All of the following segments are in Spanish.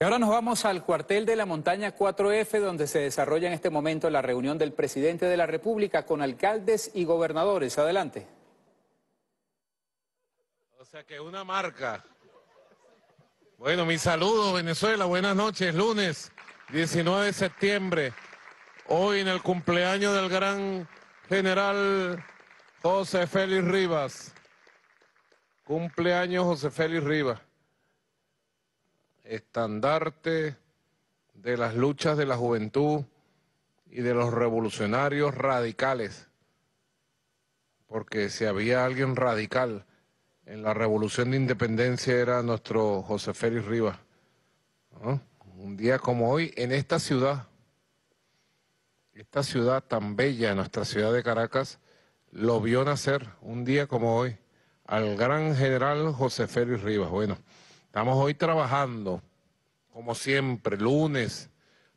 Y Ahora nos vamos al cuartel de la montaña 4F, donde se desarrolla en este momento la reunión del presidente de la República con alcaldes y gobernadores. Adelante. O sea que una marca. Bueno, mi saludo, Venezuela. Buenas noches. Lunes 19 de septiembre. Hoy en el cumpleaños del gran general José Félix Rivas. Cumpleaños José Félix Rivas estandarte de las luchas de la juventud y de los revolucionarios radicales, porque si había alguien radical en la revolución de independencia era nuestro José Félix Rivas. Un día como hoy, en esta ciudad, esta ciudad tan bella, nuestra ciudad de Caracas, lo vio nacer un día como hoy al gran general José Félix Rivas. Bueno. Estamos hoy trabajando, como siempre, lunes.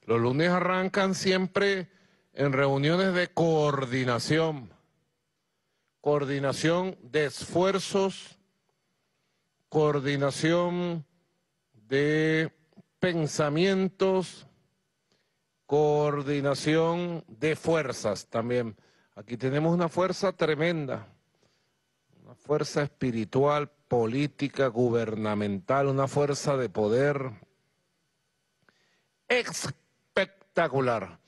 Los lunes arrancan siempre en reuniones de coordinación, coordinación de esfuerzos, coordinación de pensamientos, coordinación de fuerzas también. Aquí tenemos una fuerza tremenda, una fuerza espiritual, política gubernamental, una fuerza de poder espectacular.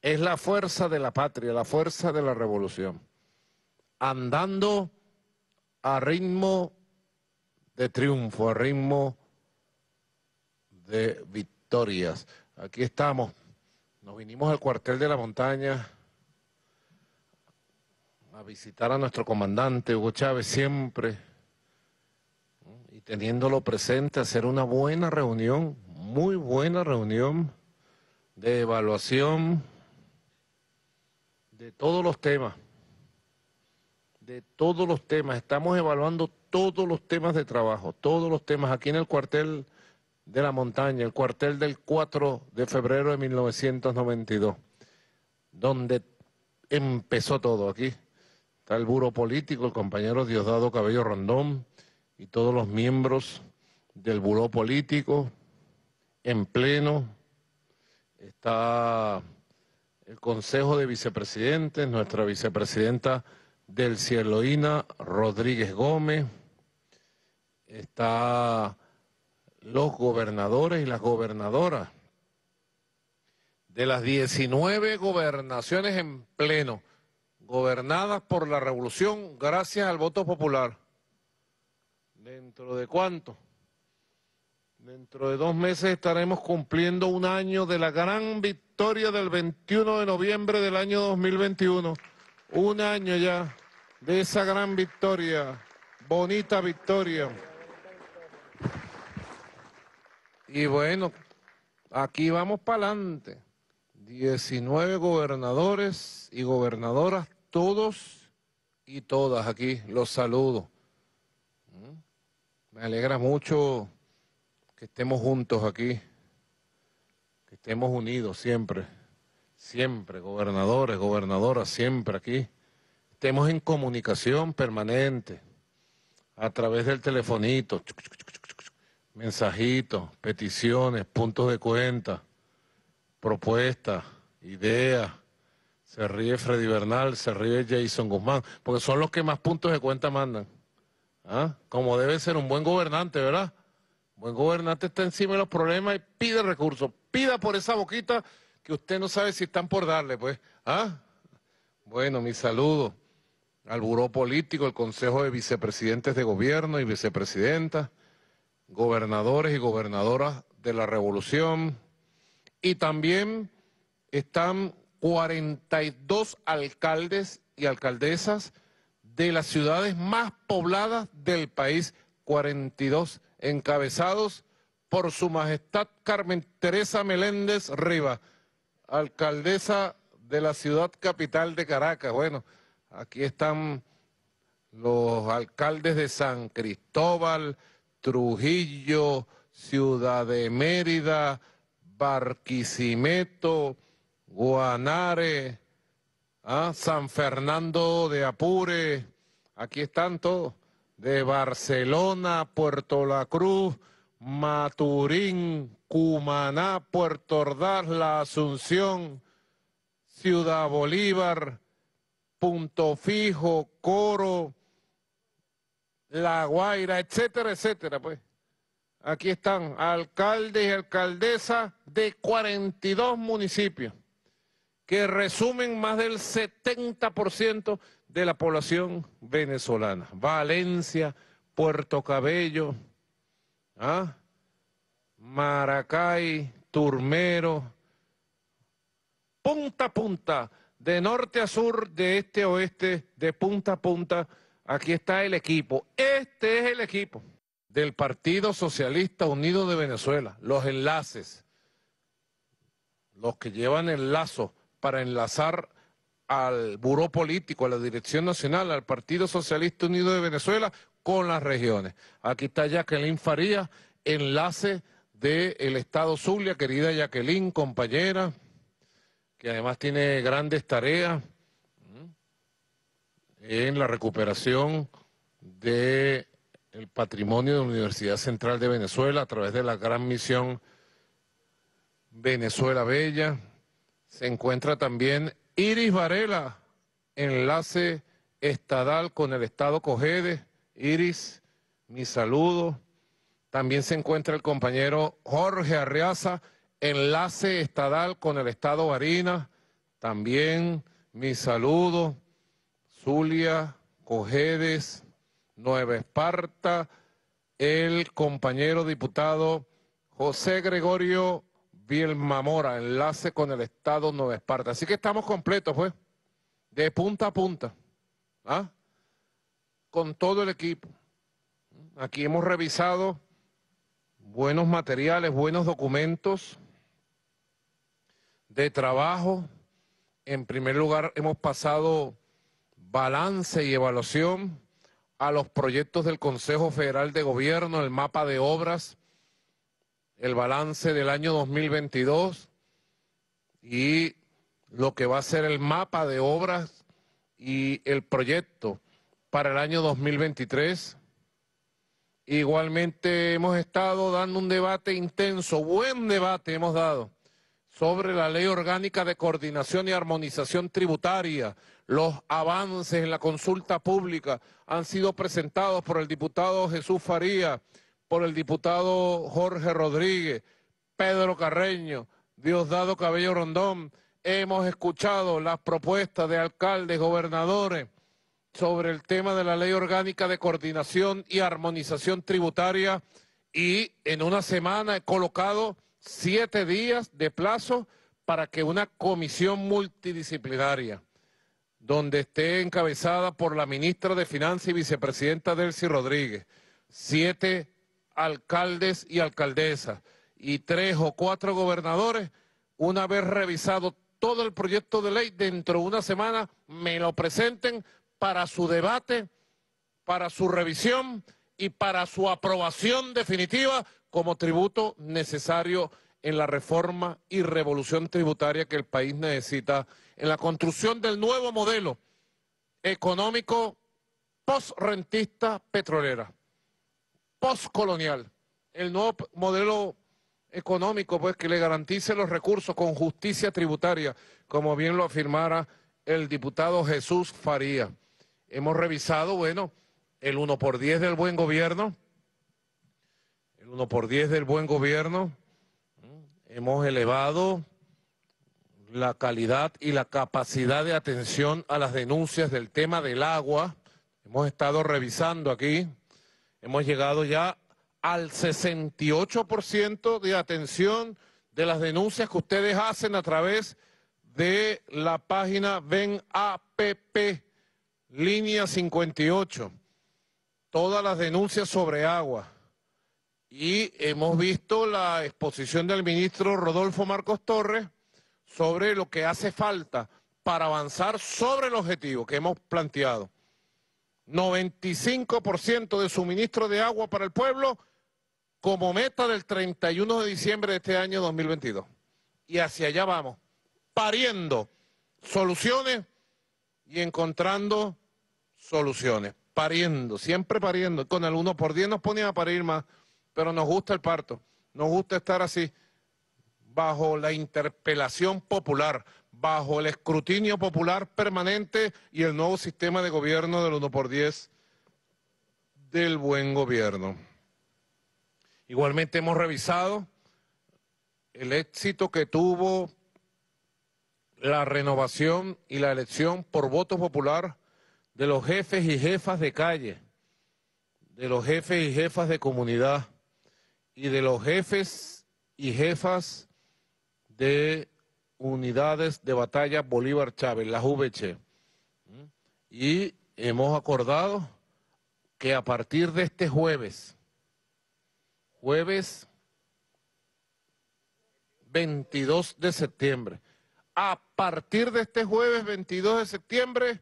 Es la fuerza de la patria, la fuerza de la revolución, andando a ritmo de triunfo, a ritmo de victorias. Aquí estamos, nos vinimos al cuartel de la montaña a visitar a nuestro comandante Hugo Chávez siempre teniéndolo presente, hacer una buena reunión, muy buena reunión de evaluación de todos los temas, de todos los temas. Estamos evaluando todos los temas de trabajo, todos los temas aquí en el cuartel de la montaña, el cuartel del 4 de febrero de 1992, donde empezó todo aquí. Está el buro político, el compañero Diosdado Cabello Rondón, y todos los miembros del buró político en pleno. Está el Consejo de Vicepresidentes, nuestra vicepresidenta del Cieloína, Rodríguez Gómez. Está los gobernadores y las gobernadoras de las 19 gobernaciones en pleno, gobernadas por la revolución gracias al voto popular. ¿Dentro de cuánto? Dentro de dos meses estaremos cumpliendo un año de la gran victoria del 21 de noviembre del año 2021. Un año ya de esa gran victoria, bonita victoria. Y bueno, aquí vamos para adelante. 19 gobernadores y gobernadoras, todos y todas aquí, los saludo. Me alegra mucho que estemos juntos aquí, que estemos unidos siempre, siempre, gobernadores, gobernadoras, siempre aquí. Estemos en comunicación permanente a través del telefonito, mensajitos, peticiones, puntos de cuenta, propuestas, ideas. Se ríe Freddy Bernal, se ríe Jason Guzmán, porque son los que más puntos de cuenta mandan. ¿Ah? Como debe ser un buen gobernante, ¿verdad? Un buen gobernante está encima de los problemas y pide recursos. Pida por esa boquita que usted no sabe si están por darle, pues. ¿Ah? Bueno, mi saludo al Buró Político, el Consejo de Vicepresidentes de Gobierno y Vicepresidentas, gobernadores y gobernadoras de la Revolución. Y también están 42 alcaldes y alcaldesas de las ciudades más pobladas del país, 42, encabezados por su majestad Carmen Teresa Meléndez Riva, alcaldesa de la ciudad capital de Caracas. Bueno, aquí están los alcaldes de San Cristóbal, Trujillo, Ciudad de Mérida, Barquisimeto, Guanare, ¿Ah? San Fernando de Apure, aquí están todos, de Barcelona, Puerto La Cruz, Maturín, Cumaná, Puerto Ordaz, La Asunción, Ciudad Bolívar, Punto Fijo, Coro, La Guaira, etcétera, etcétera, pues. Aquí están alcaldes y alcaldesas de 42 municipios que resumen más del 70% de la población venezolana. Valencia, Puerto Cabello, ¿ah? Maracay, Turmero, punta a punta, de norte a sur, de este a oeste, de punta a punta, aquí está el equipo. Este es el equipo del Partido Socialista Unido de Venezuela, los enlaces, los que llevan el lazo para enlazar al Buró Político, a la Dirección Nacional, al Partido Socialista Unido de Venezuela con las regiones. Aquí está Jacqueline Faría, enlace del Estado Zulia, querida Jacqueline, compañera, que además tiene grandes tareas en la recuperación del patrimonio de la Universidad Central de Venezuela a través de la gran misión Venezuela Bella. Se encuentra también Iris Varela, enlace estadal con el Estado Cojedes Iris, mi saludo. También se encuentra el compañero Jorge Arriaza, enlace estadal con el Estado Barinas. También mi saludo. Zulia, Cojedes Nueva Esparta, el compañero diputado José Gregorio ...Biel Mamora, enlace con el Estado Nueva Esparta. Así que estamos completos, pues, de punta a punta, ¿ah? con todo el equipo. Aquí hemos revisado buenos materiales, buenos documentos de trabajo. En primer lugar, hemos pasado balance y evaluación a los proyectos del Consejo Federal de Gobierno, el mapa de obras, el balance del año 2022 y lo que va a ser el mapa de obras y el proyecto para el año 2023. Igualmente hemos estado dando un debate intenso, buen debate hemos dado sobre la Ley Orgánica de Coordinación y Armonización Tributaria. Los avances en la consulta pública han sido presentados por el diputado Jesús Faría por el diputado Jorge Rodríguez, Pedro Carreño, Diosdado Cabello Rondón. Hemos escuchado las propuestas de alcaldes, gobernadores sobre el tema de la ley orgánica de coordinación y armonización tributaria y en una semana he colocado siete días de plazo para que una comisión multidisciplinaria, donde esté encabezada por la ministra de Finanzas y vicepresidenta Delcy Rodríguez, siete alcaldes y alcaldesas y tres o cuatro gobernadores, una vez revisado todo el proyecto de ley, dentro de una semana me lo presenten para su debate, para su revisión y para su aprobación definitiva como tributo necesario en la reforma y revolución tributaria que el país necesita, en la construcción del nuevo modelo económico postrentista petrolera postcolonial, el nuevo modelo económico pues que le garantice los recursos con justicia tributaria, como bien lo afirmara el diputado Jesús Faría. Hemos revisado, bueno, el 1 por 10 del buen gobierno, el 1 por 10 del buen gobierno, hemos elevado la calidad y la capacidad de atención a las denuncias del tema del agua. Hemos estado revisando aquí Hemos llegado ya al 68% de atención de las denuncias que ustedes hacen a través de la página Ven línea 58. Todas las denuncias sobre agua. Y hemos visto la exposición del ministro Rodolfo Marcos Torres sobre lo que hace falta para avanzar sobre el objetivo que hemos planteado. 95% de suministro de agua para el pueblo como meta del 31 de diciembre de este año 2022. Y hacia allá vamos, pariendo soluciones y encontrando soluciones, pariendo, siempre pariendo. Con el 1 por 10 nos ponían a parir más, pero nos gusta el parto, nos gusta estar así, bajo la interpelación popular, bajo el escrutinio popular permanente y el nuevo sistema de gobierno del 1 por 10 del buen gobierno. Igualmente hemos revisado el éxito que tuvo la renovación y la elección por voto popular de los jefes y jefas de calle, de los jefes y jefas de comunidad y de los jefes y jefas de Unidades de Batalla Bolívar Chávez, las VC. Mm. Y hemos acordado que a partir de este jueves, jueves 22 de septiembre, a partir de este jueves 22 de septiembre,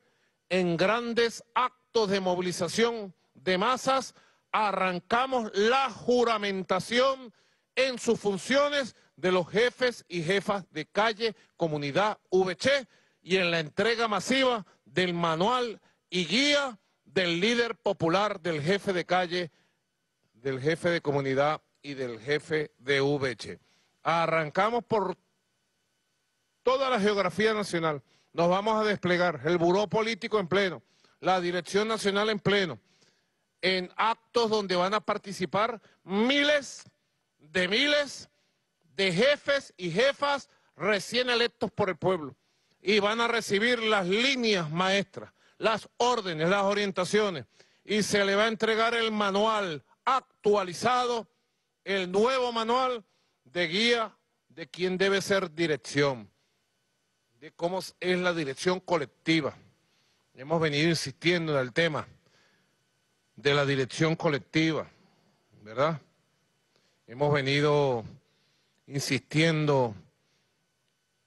en grandes actos de movilización de masas, arrancamos la juramentación en sus funciones de los jefes y jefas de calle Comunidad VC y en la entrega masiva del manual y guía del líder popular, del jefe de calle, del jefe de comunidad y del jefe de VC. Arrancamos por toda la geografía nacional. Nos vamos a desplegar el buró político en pleno, la dirección nacional en pleno, en actos donde van a participar miles de miles de jefes y jefas recién electos por el pueblo y van a recibir las líneas maestras, las órdenes, las orientaciones y se le va a entregar el manual actualizado, el nuevo manual de guía de quién debe ser dirección, de cómo es la dirección colectiva. Hemos venido insistiendo en el tema de la dirección colectiva, ¿verdad? Hemos venido insistiendo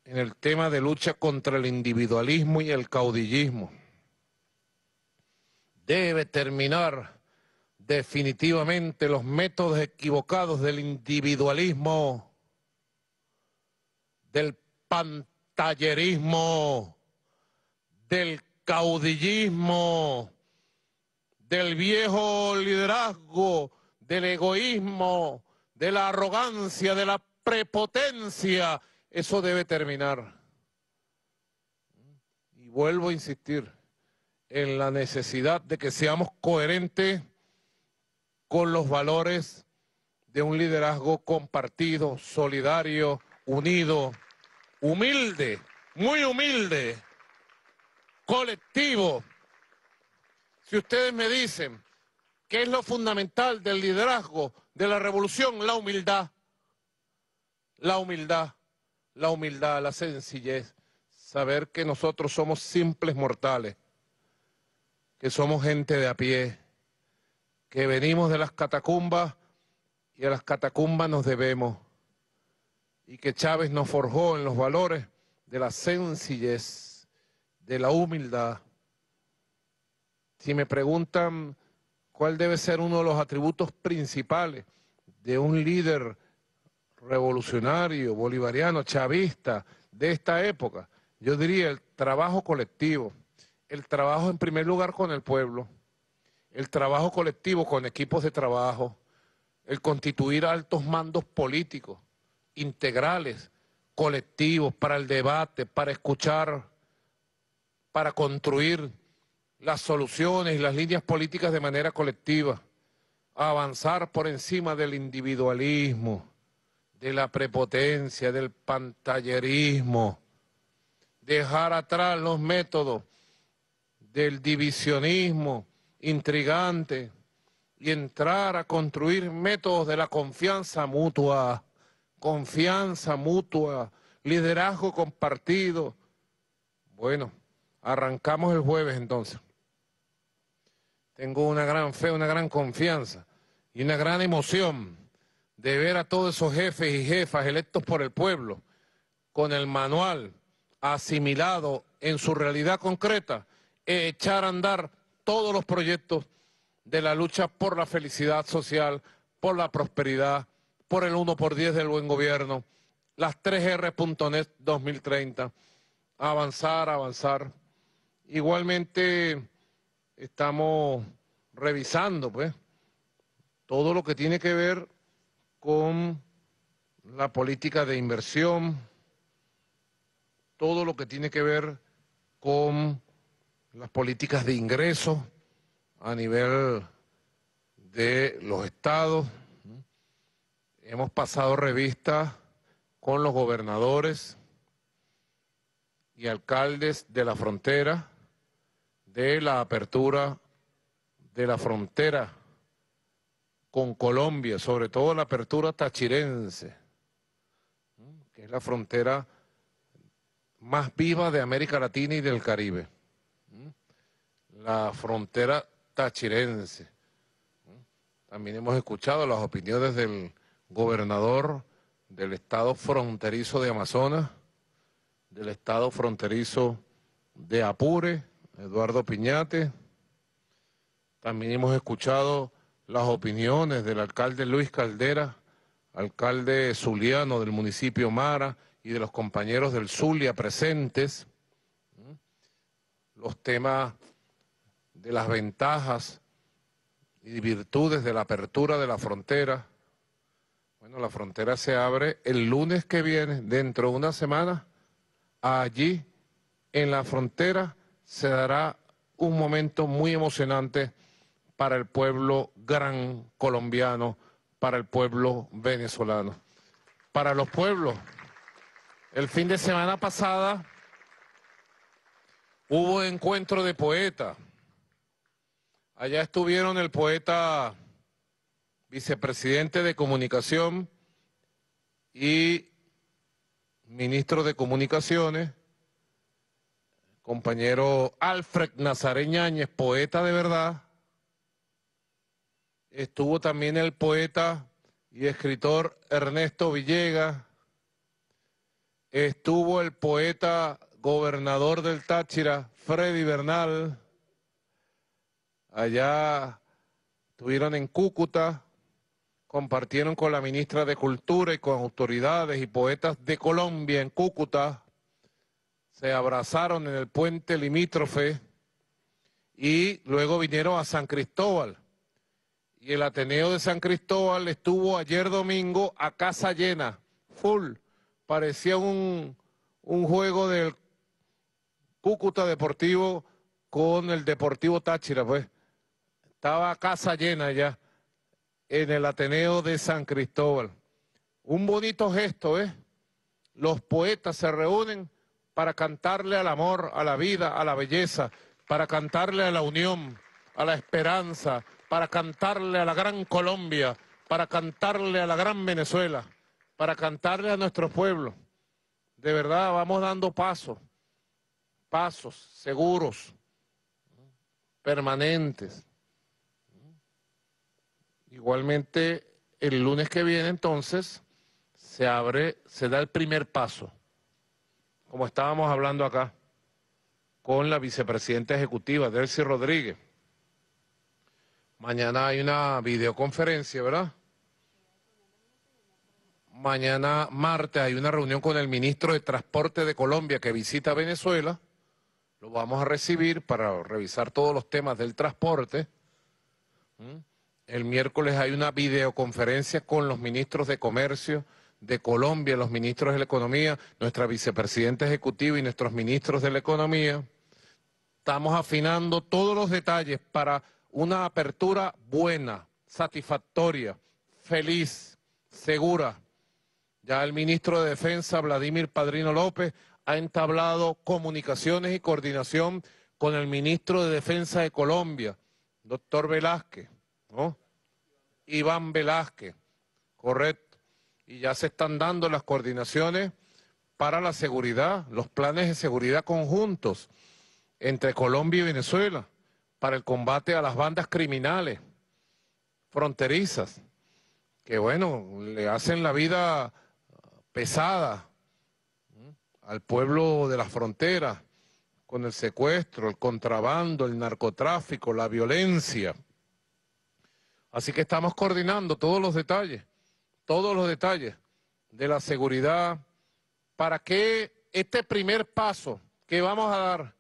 en el tema de lucha contra el individualismo y el caudillismo. Debe terminar definitivamente los métodos equivocados del individualismo, del pantallerismo, del caudillismo, del viejo liderazgo, del egoísmo, de la arrogancia, de la prepotencia, eso debe terminar. Y vuelvo a insistir en la necesidad de que seamos coherentes con los valores de un liderazgo compartido, solidario, unido, humilde, muy humilde, colectivo. Si ustedes me dicen que es lo fundamental del liderazgo de la revolución, la humildad, la humildad, la humildad, la sencillez, saber que nosotros somos simples mortales, que somos gente de a pie, que venimos de las catacumbas y a las catacumbas nos debemos, y que Chávez nos forjó en los valores de la sencillez, de la humildad. Si me preguntan cuál debe ser uno de los atributos principales de un líder, revolucionario, bolivariano, chavista de esta época, yo diría el trabajo colectivo, el trabajo en primer lugar con el pueblo, el trabajo colectivo con equipos de trabajo, el constituir altos mandos políticos, integrales, colectivos, para el debate, para escuchar, para construir las soluciones y las líneas políticas de manera colectiva, avanzar por encima del individualismo, de la prepotencia, del pantallerismo, dejar atrás los métodos del divisionismo intrigante y entrar a construir métodos de la confianza mutua, confianza mutua, liderazgo compartido. Bueno, arrancamos el jueves entonces. Tengo una gran fe, una gran confianza y una gran emoción de ver a todos esos jefes y jefas electos por el pueblo con el manual asimilado en su realidad concreta, e echar a andar todos los proyectos de la lucha por la felicidad social, por la prosperidad, por el 1 por 10 del buen gobierno, las 3R.net 2030, avanzar, avanzar. Igualmente estamos revisando pues todo lo que tiene que ver con la política de inversión, todo lo que tiene que ver con las políticas de ingreso a nivel de los estados. Hemos pasado revista con los gobernadores y alcaldes de la frontera, de la apertura de la frontera con Colombia, sobre todo la apertura tachirense, que es la frontera más viva de América Latina y del Caribe. La frontera tachirense. También hemos escuchado las opiniones del gobernador del estado fronterizo de Amazonas, del estado fronterizo de Apure, Eduardo Piñate. También hemos escuchado las opiniones del alcalde Luis Caldera, alcalde zuliano del municipio Mara y de los compañeros del Zulia presentes, los temas de las ventajas y virtudes de la apertura de la frontera. Bueno, la frontera se abre el lunes que viene, dentro de una semana. Allí, en la frontera, se dará un momento muy emocionante para el pueblo gran colombiano, para el pueblo venezolano. Para los pueblos, el fin de semana pasada hubo encuentro de poeta. Allá estuvieron el poeta vicepresidente de comunicación y ministro de comunicaciones, compañero Alfred Nazareñáñez, poeta de verdad, estuvo también el poeta y escritor Ernesto Villegas, estuvo el poeta gobernador del Táchira, Freddy Bernal, allá estuvieron en Cúcuta, compartieron con la ministra de Cultura y con autoridades y poetas de Colombia en Cúcuta, se abrazaron en el puente limítrofe y luego vinieron a San Cristóbal y el Ateneo de San Cristóbal estuvo ayer domingo a casa llena, full. Parecía un, un juego del Cúcuta Deportivo con el Deportivo Táchira, pues. Estaba a casa llena ya en el Ateneo de San Cristóbal. Un bonito gesto, ¿eh? Los poetas se reúnen para cantarle al amor, a la vida, a la belleza, para cantarle a la unión, a la esperanza, para cantarle a la gran Colombia, para cantarle a la gran Venezuela, para cantarle a nuestro pueblo. De verdad, vamos dando pasos, pasos seguros, permanentes. Igualmente, el lunes que viene entonces se abre, se da el primer paso, como estábamos hablando acá, con la vicepresidenta ejecutiva, Delcy Rodríguez. Mañana hay una videoconferencia, ¿verdad? Mañana, martes, hay una reunión con el ministro de Transporte de Colombia que visita Venezuela. Lo vamos a recibir para revisar todos los temas del transporte. ¿Mm? El miércoles hay una videoconferencia con los ministros de Comercio de Colombia, los ministros de la Economía, nuestra vicepresidenta ejecutiva y nuestros ministros de la Economía. Estamos afinando todos los detalles para una apertura buena, satisfactoria, feliz, segura. Ya el ministro de Defensa, Vladimir Padrino López, ha entablado comunicaciones y coordinación con el ministro de Defensa de Colombia, doctor Velázquez, ¿no? Iván Velázquez, correcto. Y ya se están dando las coordinaciones para la seguridad, los planes de seguridad conjuntos entre Colombia y Venezuela para el combate a las bandas criminales fronterizas, que bueno, le hacen la vida pesada al pueblo de las fronteras, con el secuestro, el contrabando, el narcotráfico, la violencia. Así que estamos coordinando todos los detalles, todos los detalles de la seguridad para que este primer paso que vamos a dar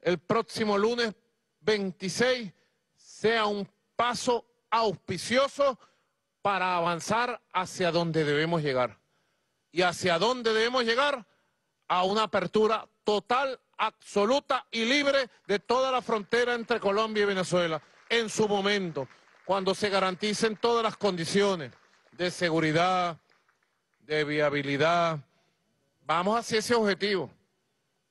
el próximo lunes 26 sea un paso auspicioso para avanzar hacia donde debemos llegar. ¿Y hacia dónde debemos llegar? A una apertura total, absoluta y libre de toda la frontera entre Colombia y Venezuela, en su momento, cuando se garanticen todas las condiciones de seguridad, de viabilidad. Vamos hacia ese objetivo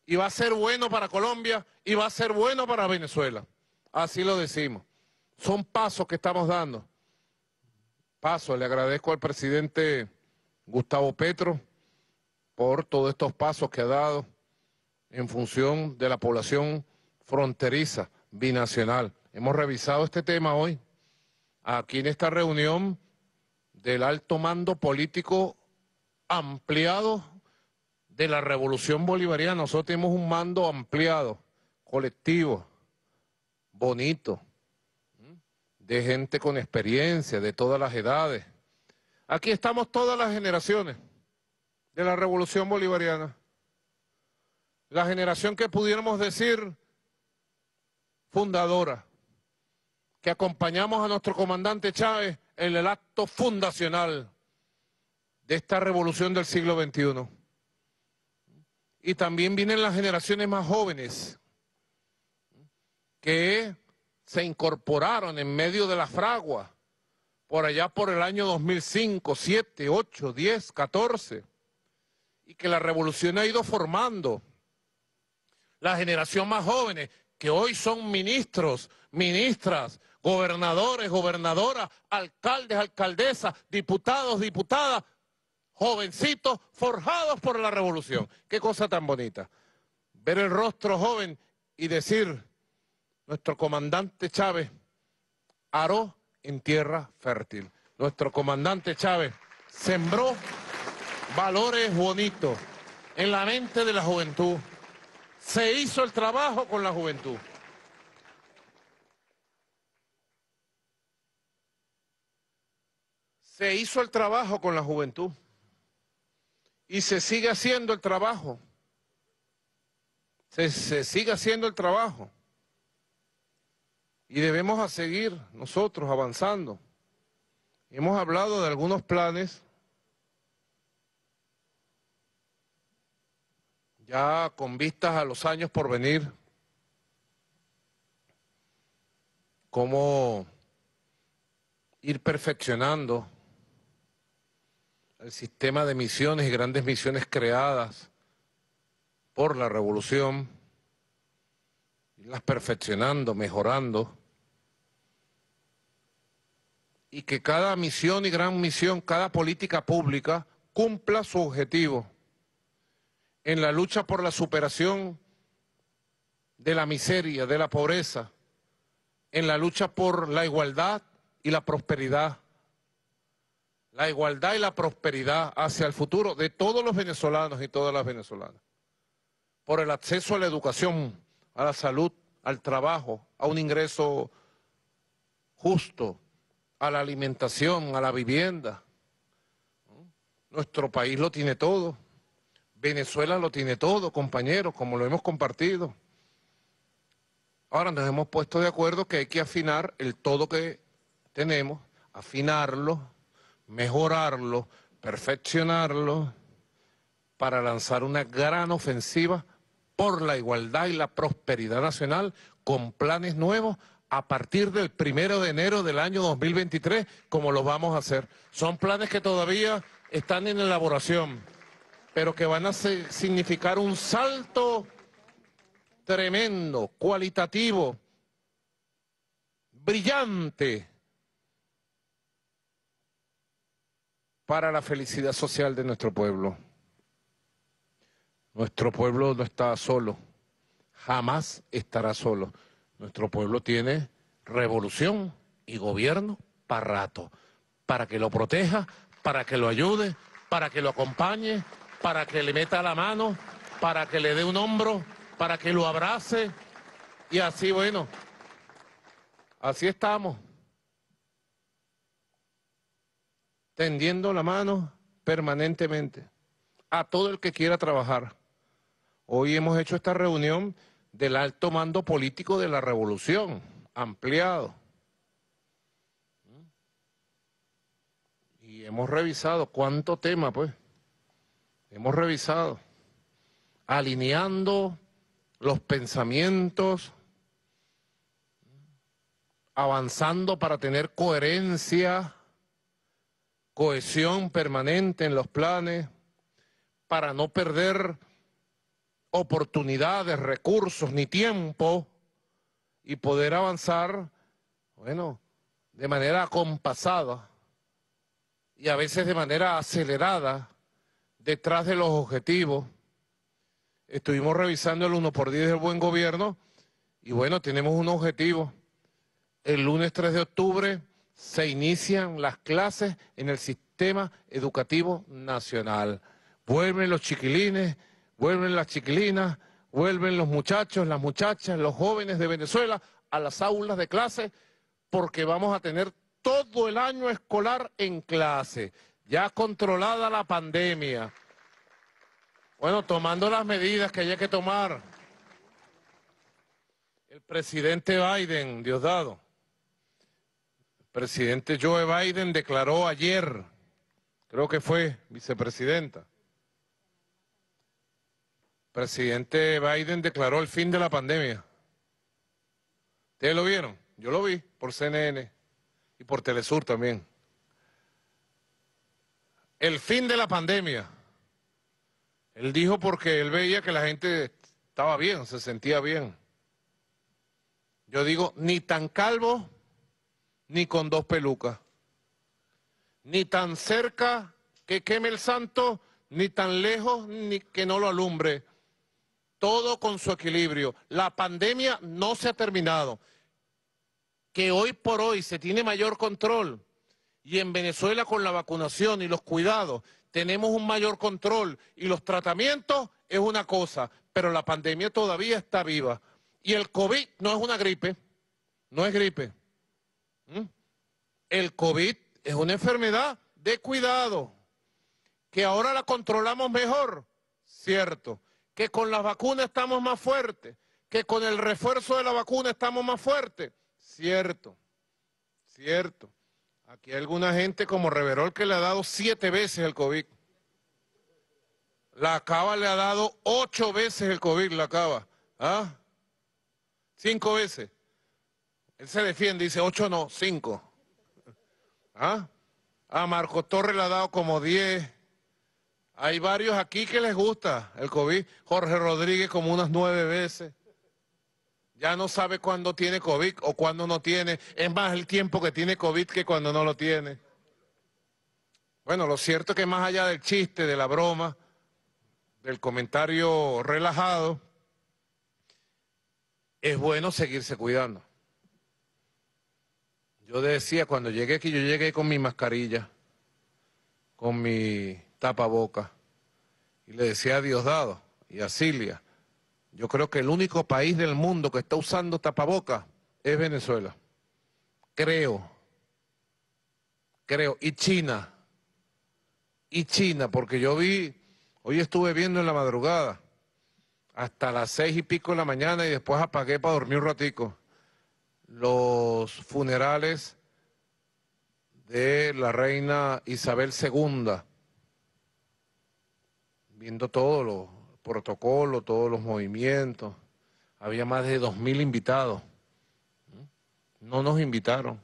y va a ser bueno para Colombia y va a ser bueno para Venezuela. Así lo decimos. Son pasos que estamos dando. Pasos. Le agradezco al presidente Gustavo Petro por todos estos pasos que ha dado en función de la población fronteriza binacional. Hemos revisado este tema hoy aquí en esta reunión del alto mando político ampliado de la revolución bolivariana, nosotros tenemos un mando ampliado, colectivo, bonito, de gente con experiencia, de todas las edades. Aquí estamos todas las generaciones de la revolución bolivariana. La generación que pudiéramos decir fundadora, que acompañamos a nuestro comandante Chávez en el acto fundacional de esta revolución del siglo XXI y también vienen las generaciones más jóvenes que se incorporaron en medio de la fragua por allá por el año 2005, 7, 8, 10, 14, y que la revolución ha ido formando. La generación más jóvenes, que hoy son ministros, ministras, gobernadores, gobernadoras, alcaldes, alcaldesas, diputados, diputadas, jovencitos forjados por la revolución. Qué cosa tan bonita. Ver el rostro joven y decir, nuestro comandante Chávez aró en tierra fértil. Nuestro comandante Chávez sembró valores bonitos en la mente de la juventud. Se hizo el trabajo con la juventud. Se hizo el trabajo con la juventud y se sigue haciendo el trabajo. Se, sigue haciendo el trabajo. Y debemos seguir nosotros avanzando. Hemos hablado de algunos planes ya con vistas a los años por venir, cómo ir perfeccionando el sistema de misiones y grandes misiones creadas por la revolución, las perfeccionando, mejorando, y que cada misión y gran misión, cada política pública cumpla su objetivo en la lucha por la superación de la miseria, de la pobreza, en la lucha por la igualdad y la prosperidad la igualdad y la prosperidad hacia el futuro de todos los venezolanos y todas las venezolanas, por el acceso a la educación, a la salud, al trabajo, a un ingreso justo, a la alimentación, a la vivienda. Nuestro país lo tiene todo. Venezuela lo tiene todo, compañeros, como lo hemos compartido. Ahora nos hemos puesto de acuerdo que hay que afinar el todo que tenemos, afinarlo, mejorarlo, perfeccionarlo, para lanzar una gran ofensiva por la igualdad y la prosperidad nacional con planes nuevos a partir del primero de enero del año 2023, como los vamos a hacer. Son planes que todavía están en elaboración, pero que van a significar un salto tremendo, cualitativo, brillante para la felicidad social de nuestro pueblo. Nuestro pueblo no está solo, jamás estará solo. Nuestro pueblo tiene revolución y gobierno para rato, para que lo proteja, para que lo ayude, para que lo acompañe, para que le meta la mano, para que le dé un hombro, para que lo abrace. Y así, bueno, así estamos. tendiendo la mano permanentemente a todo el que quiera trabajar. Hoy hemos hecho esta reunión del alto mando político de la revolución, ampliado. Y hemos revisado cuánto tema, pues. Hemos revisado, alineando los pensamientos, avanzando para tener coherencia cohesión permanente en los planes para no perder oportunidades, recursos ni tiempo y poder avanzar, bueno, de manera acompasada y a veces de manera acelerada detrás de los objetivos. Estuvimos revisando el 1 por 10 del buen gobierno y bueno, tenemos un objetivo. El lunes 3 de octubre se inician las clases en el sistema educativo nacional. Vuelven los chiquilines, vuelven las chiquilinas, vuelven los muchachos, las muchachas, los jóvenes de Venezuela a las aulas de clase porque vamos a tener todo el año escolar en clase, ya controlada la pandemia. Bueno, tomando las medidas que haya que tomar. El presidente Biden, Diosdado presidente Joe Biden declaró ayer, creo que fue vicepresidenta, presidente Biden declaró el fin de la pandemia. ¿Ustedes lo vieron? Yo lo vi por CNN y por Telesur también. El fin de la pandemia. Él dijo porque él veía que la gente estaba bien, se sentía bien. Yo digo, ni tan calvo ni con dos pelucas. Ni tan cerca que queme el santo, ni tan lejos ni que no lo alumbre. Todo con su equilibrio. La pandemia no se ha terminado. Que hoy por hoy se tiene mayor control y en Venezuela con la vacunación y los cuidados tenemos un mayor control y los tratamientos es una cosa, pero la pandemia todavía está viva. Y el COVID no es una gripe, no es gripe. ¿Mm? El COVID es una enfermedad de cuidado, que ahora la controlamos mejor, cierto, que con las vacunas estamos más fuertes, que con el refuerzo de la vacuna estamos más fuertes, cierto, cierto. Aquí hay alguna gente como Reverol que le ha dado siete veces el COVID. La Cava le ha dado ocho veces el COVID, la Cava. ¿Ah? Cinco veces. Él se defiende, dice ocho no, 5. ¿Ah? A Marco Torres le ha dado como diez. Hay varios aquí que les gusta el COVID. Jorge Rodríguez como unas nueve veces. Ya no sabe cuándo tiene COVID o cuándo no tiene. Es más el tiempo que tiene COVID que cuando no lo tiene. Bueno, lo cierto es que más allá del chiste, de la broma, del comentario relajado, es bueno seguirse cuidando. Yo decía, cuando llegué aquí, yo llegué con mi mascarilla, con mi tapaboca, y le decía a Diosdado y a Silvia, yo creo que el único país del mundo que está usando tapaboca es Venezuela. Creo. Creo. Y China. Y China, porque yo vi, hoy estuve viendo en la madrugada, hasta las seis y pico de la mañana y después apagué para dormir un ratico los funerales de la reina Isabel II, viendo todos los protocolos, todos los movimientos. Había más de 2.000 invitados. No nos invitaron.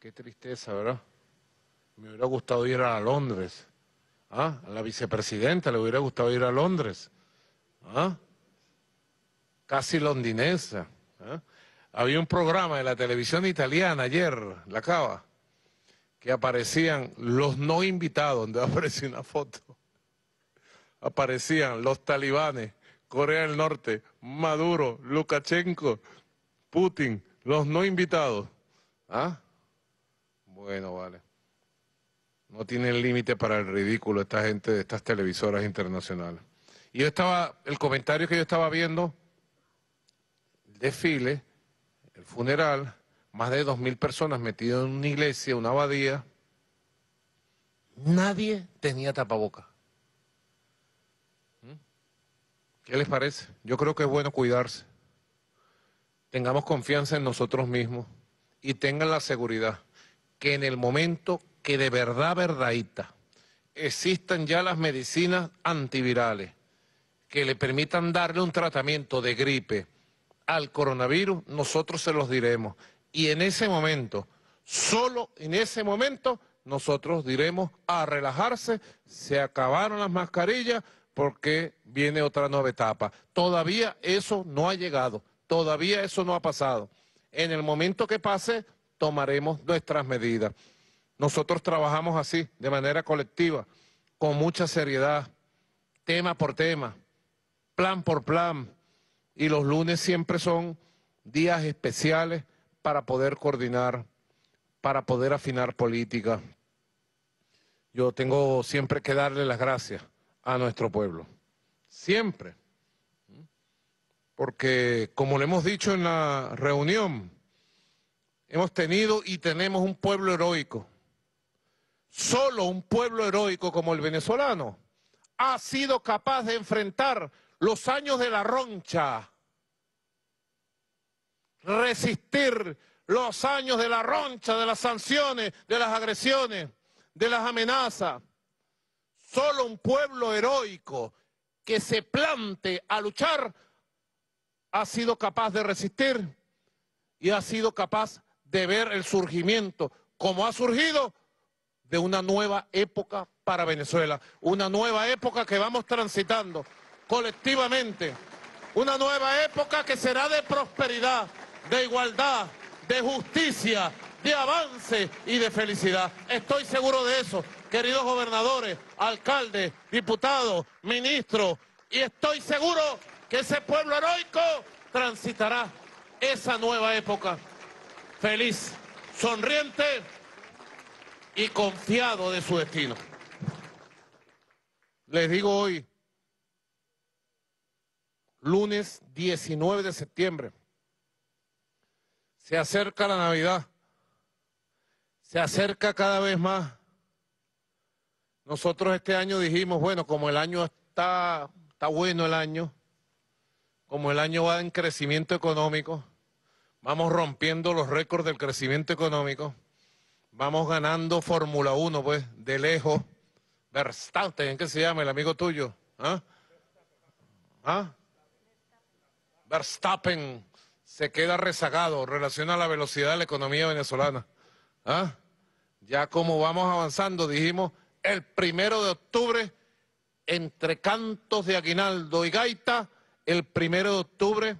Qué tristeza, ¿verdad? Me hubiera gustado ir a Londres. ¿Ah? A la vicepresidenta le hubiera gustado ir a Londres. ¿Ah? Casi londinesa. ¿eh? Había un programa de la televisión italiana ayer, la cava, que aparecían los no invitados, donde apareció una foto. Aparecían los talibanes, Corea del Norte, Maduro, Lukashenko, Putin, los no invitados. ¿Ah? Bueno, vale. No tiene límite para el ridículo esta gente de estas televisoras internacionales. Y yo estaba, el comentario que yo estaba viendo desfile, el funeral, más de 2.000 personas metidas en una iglesia, una abadía. Nadie tenía tapaboca. ¿Mm? ¿Qué les parece? Yo creo que es bueno cuidarse. Tengamos confianza en nosotros mismos y tengan la seguridad que en el momento que de verdad, verdadita, existan ya las medicinas antivirales que le permitan darle un tratamiento de gripe, al coronavirus, nosotros se los diremos. Y en ese momento, solo en ese momento, nosotros diremos a relajarse, se acabaron las mascarillas porque viene otra nueva etapa. Todavía eso no ha llegado, todavía eso no ha pasado. En el momento que pase, tomaremos nuestras medidas. Nosotros trabajamos así, de manera colectiva, con mucha seriedad, tema por tema, plan por plan, y los lunes siempre son días especiales para poder coordinar, para poder afinar política. Yo tengo siempre que darle las gracias a nuestro pueblo, siempre, porque como le hemos dicho en la reunión, hemos tenido y tenemos un pueblo heroico. Solo un pueblo heroico como el venezolano ha sido capaz de enfrentar los años de la roncha. Resistir los años de la roncha, de las sanciones, de las agresiones, de las amenazas. Solo un pueblo heroico que se plante a luchar ha sido capaz de resistir y ha sido capaz de ver el surgimiento, como ha surgido, de una nueva época para Venezuela, una nueva época que vamos transitando colectivamente. Una nueva época que será de prosperidad, de igualdad, de justicia, de avance y de felicidad. Estoy seguro de eso, queridos gobernadores, alcaldes, diputados, ministros, y estoy seguro que ese pueblo heroico transitará esa nueva época feliz, sonriente y confiado de su destino. Les digo hoy lunes 19 de septiembre. Se acerca la Navidad, se acerca cada vez más. Nosotros este año dijimos, bueno, como el año está, está bueno el año, como el año va en crecimiento económico, vamos rompiendo los récords del crecimiento económico, vamos ganando Fórmula 1, pues, de lejos. Verstappen, ¿qué se llama el amigo tuyo? ¿Ah? ¿Ah? Verstappen se queda rezagado relación a la velocidad de la economía venezolana. ¿Ah? Ya como vamos avanzando, dijimos, el primero de octubre, entre cantos de aguinaldo y gaita, el primero de octubre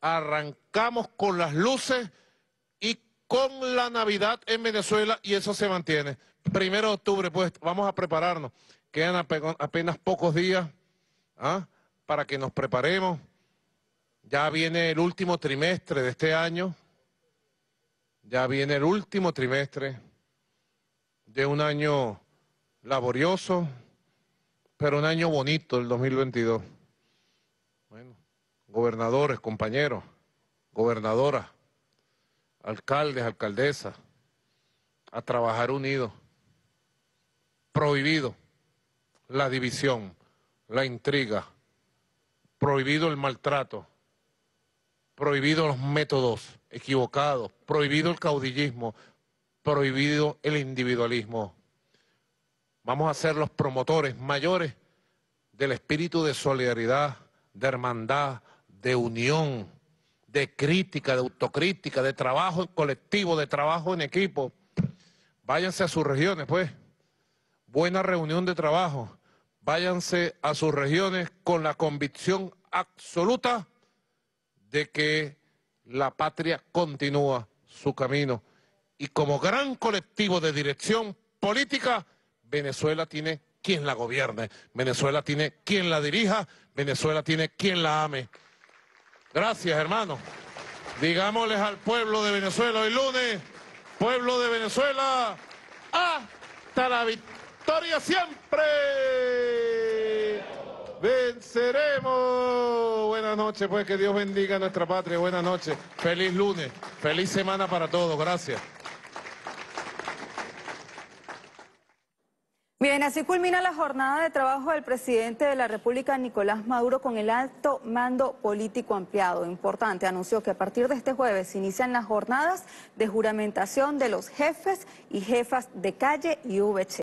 arrancamos con las luces y con la Navidad en Venezuela y eso se mantiene. Primero de octubre, pues vamos a prepararnos. Quedan apenas pocos días ¿ah? para que nos preparemos ya viene el último trimestre de este año, ya viene el último trimestre de un año laborioso, pero un año bonito el 2022. Bueno, gobernadores, compañeros, gobernadoras, alcaldes, alcaldesas, a trabajar unidos. Prohibido la división, la intriga, prohibido el maltrato prohibido los métodos equivocados, prohibido el caudillismo, prohibido el individualismo. Vamos a ser los promotores mayores del espíritu de solidaridad, de hermandad, de unión, de crítica, de autocrítica, de trabajo colectivo, de trabajo en equipo. Váyanse a sus regiones, pues. Buena reunión de trabajo. Váyanse a sus regiones con la convicción absoluta de que la patria continúa su camino. Y como gran colectivo de dirección política, Venezuela tiene quien la gobierne, Venezuela tiene quien la dirija, Venezuela tiene quien la ame. Gracias, hermano. Digámosles al pueblo de Venezuela hoy lunes, pueblo de Venezuela, hasta la victoria siempre venceremos. Buenas noches, pues que Dios bendiga a nuestra patria. Buenas noches. Feliz lunes. Feliz semana para todos. Gracias. Bien, así culmina la jornada de trabajo del presidente de la República, Nicolás Maduro, con el alto mando político ampliado. Importante, anunció que a partir de este jueves se inician las jornadas de juramentación de los jefes y jefas de calle y VC.